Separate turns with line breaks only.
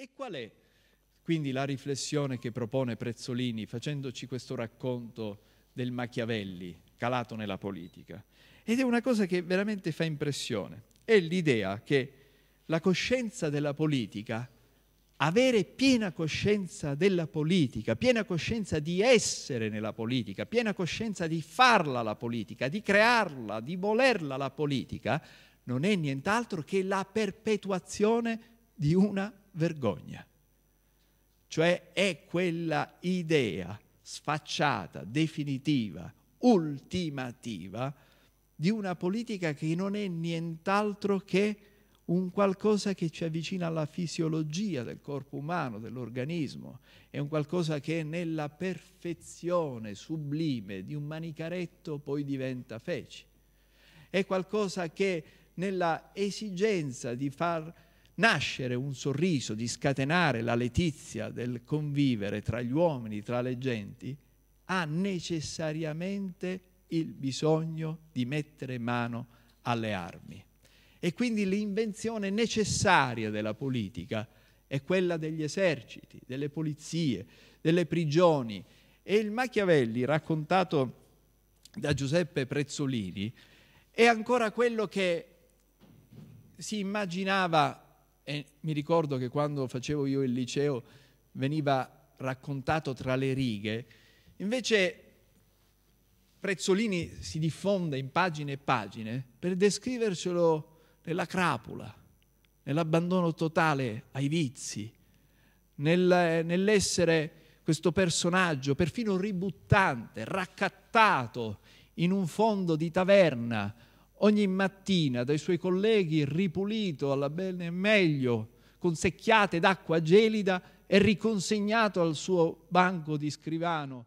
E qual è quindi la riflessione che propone Prezzolini facendoci questo racconto del Machiavelli calato nella politica? Ed è una cosa che veramente fa impressione, è l'idea che la coscienza della politica avere piena coscienza della politica, piena coscienza di essere nella politica, piena coscienza di farla la politica, di crearla, di volerla la politica, non è nient'altro che la perpetuazione di una vergogna. Cioè è quella idea sfacciata, definitiva, ultimativa di una politica che non è nient'altro che un qualcosa che ci avvicina alla fisiologia del corpo umano, dell'organismo, è un qualcosa che nella perfezione sublime di un manicaretto poi diventa feci. È qualcosa che nella esigenza di far nascere un sorriso, di scatenare la letizia del convivere tra gli uomini, tra le genti, ha necessariamente il bisogno di mettere mano alle armi. E quindi l'invenzione necessaria della politica è quella degli eserciti, delle polizie, delle prigioni. E il Machiavelli, raccontato da Giuseppe Prezzolini, è ancora quello che si immaginava e mi ricordo che quando facevo io il liceo veniva raccontato tra le righe, invece Prezzolini si diffonde in pagine e pagine per descrivercelo nella crapula, nell'abbandono totale ai vizi, nel, nell'essere questo personaggio perfino ributtante, raccattato in un fondo di taverna ogni mattina dai suoi colleghi ripulito alla bene e meglio, con secchiate d'acqua gelida e riconsegnato al suo banco di scrivano.